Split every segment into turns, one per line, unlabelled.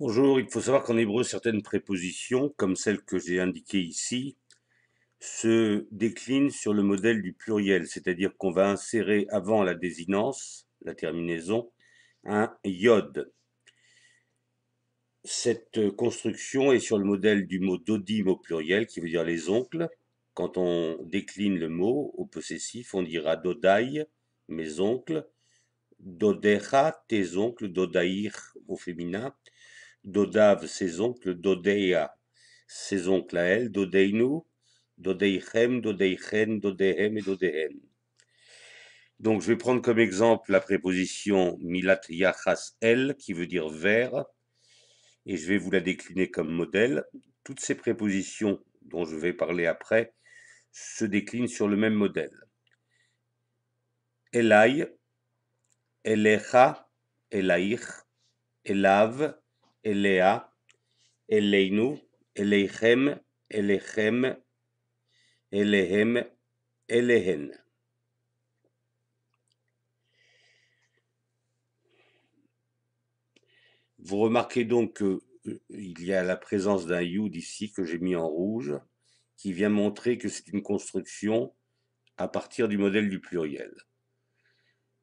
Bonjour, il faut savoir qu'en hébreu, certaines prépositions, comme celles que j'ai indiquées ici, se déclinent sur le modèle du pluriel, c'est-à-dire qu'on va insérer avant la désinence, la terminaison, un yod ». Cette construction est sur le modèle du mot dodim au pluriel, qui veut dire les oncles. Quand on décline le mot au possessif, on dira dodai, mes oncles, dodecha, tes oncles, dodaïr au féminin, Dodav, ses oncles, Dodeia, ses oncles à elle, Dodeinu, Dodeichem, Dodeichen, Dodehem et Dodehen. Donc je vais prendre comme exemple la préposition Milat Yachas El, qui veut dire vers, et je vais vous la décliner comme modèle. Toutes ces prépositions dont je vais parler après se déclinent sur le même modèle. Elai, Elecha, Elaich, Elav, Elehem, Elehen. Vous remarquez donc qu'il euh, y a la présence d'un Yud ici que j'ai mis en rouge, qui vient montrer que c'est une construction à partir du modèle du pluriel.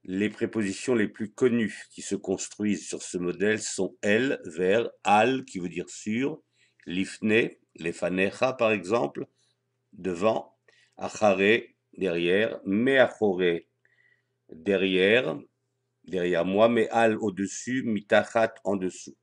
Les prépositions les plus connues qui se construisent sur ce modèle sont el, vers, al, qui veut dire sur, lifne, lefanecha par exemple, devant, achare, derrière, meachore, derrière, derrière moi, mais al au-dessus, mitachat en dessous.